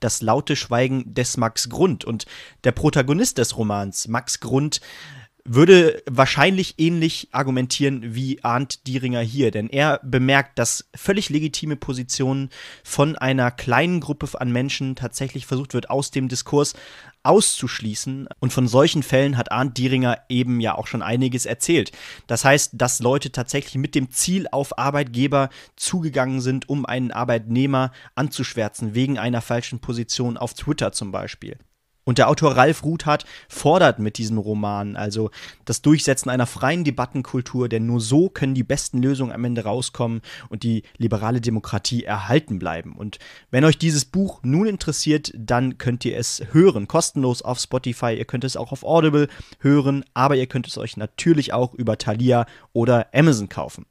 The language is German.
das laute Schweigen des Max Grund. Und der Protagonist des Romans, Max Grund, würde wahrscheinlich ähnlich argumentieren wie Arndt Dieringer hier, denn er bemerkt, dass völlig legitime Positionen von einer kleinen Gruppe an Menschen tatsächlich versucht wird, aus dem Diskurs auszuschließen. Und von solchen Fällen hat Arndt Dieringer eben ja auch schon einiges erzählt. Das heißt, dass Leute tatsächlich mit dem Ziel auf Arbeitgeber zugegangen sind, um einen Arbeitnehmer anzuschwärzen, wegen einer falschen Position auf Twitter zum Beispiel. Und der Autor Ralf Ruthardt fordert mit diesem Roman also das Durchsetzen einer freien Debattenkultur, denn nur so können die besten Lösungen am Ende rauskommen und die liberale Demokratie erhalten bleiben. Und wenn euch dieses Buch nun interessiert, dann könnt ihr es hören, kostenlos auf Spotify. Ihr könnt es auch auf Audible hören, aber ihr könnt es euch natürlich auch über Thalia oder Amazon kaufen.